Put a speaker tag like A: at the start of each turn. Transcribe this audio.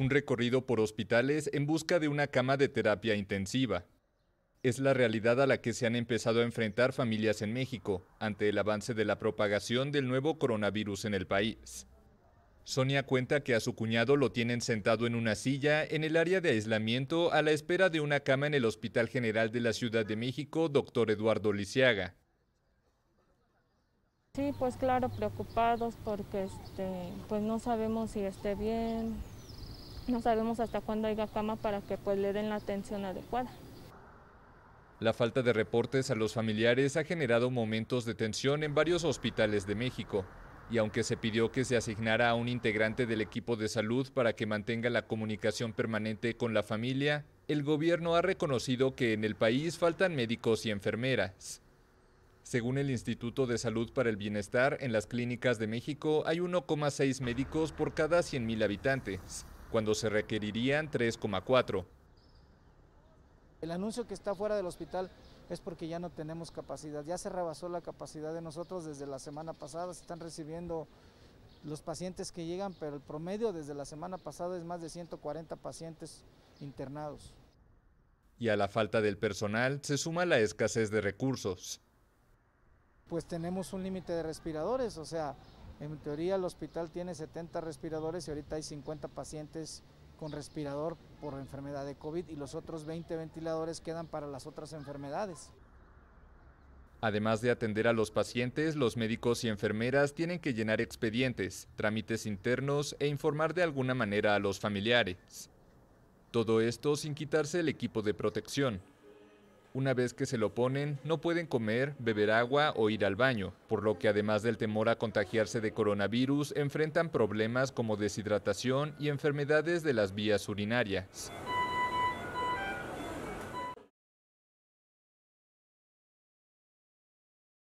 A: un recorrido por hospitales en busca de una cama de terapia intensiva. Es la realidad a la que se han empezado a enfrentar familias en México ante el avance de la propagación del nuevo coronavirus en el país. Sonia cuenta que a su cuñado lo tienen sentado en una silla en el área de aislamiento a la espera de una cama en el Hospital General de la Ciudad de México, doctor Eduardo Lisiaga.
B: Sí, pues claro, preocupados porque este, pues no sabemos si esté bien, no sabemos hasta cuándo haya cama para que pues le den la atención adecuada.
A: La falta de reportes a los familiares ha generado momentos de tensión en varios hospitales de México. Y aunque se pidió que se asignara a un integrante del equipo de salud para que mantenga la comunicación permanente con la familia, el gobierno ha reconocido que en el país faltan médicos y enfermeras. Según el Instituto de Salud para el Bienestar, en las clínicas de México hay 1,6 médicos por cada 100.000 habitantes cuando se requerirían 3,4.
B: El anuncio que está fuera del hospital es porque ya no tenemos capacidad, ya se rebasó la capacidad de nosotros desde la semana pasada, se están recibiendo los pacientes que llegan, pero el promedio desde la semana pasada es más de 140 pacientes internados.
A: Y a la falta del personal se suma la escasez de recursos.
B: Pues tenemos un límite de respiradores, o sea, en teoría el hospital tiene 70 respiradores y ahorita hay 50 pacientes con respirador por enfermedad de COVID y los otros 20 ventiladores quedan para las otras enfermedades.
A: Además de atender a los pacientes, los médicos y enfermeras tienen que llenar expedientes, trámites internos e informar de alguna manera a los familiares. Todo esto sin quitarse el equipo de protección. Una vez que se lo ponen, no pueden comer, beber agua o ir al baño, por lo que además del temor a contagiarse de coronavirus, enfrentan problemas como deshidratación y enfermedades de las vías urinarias.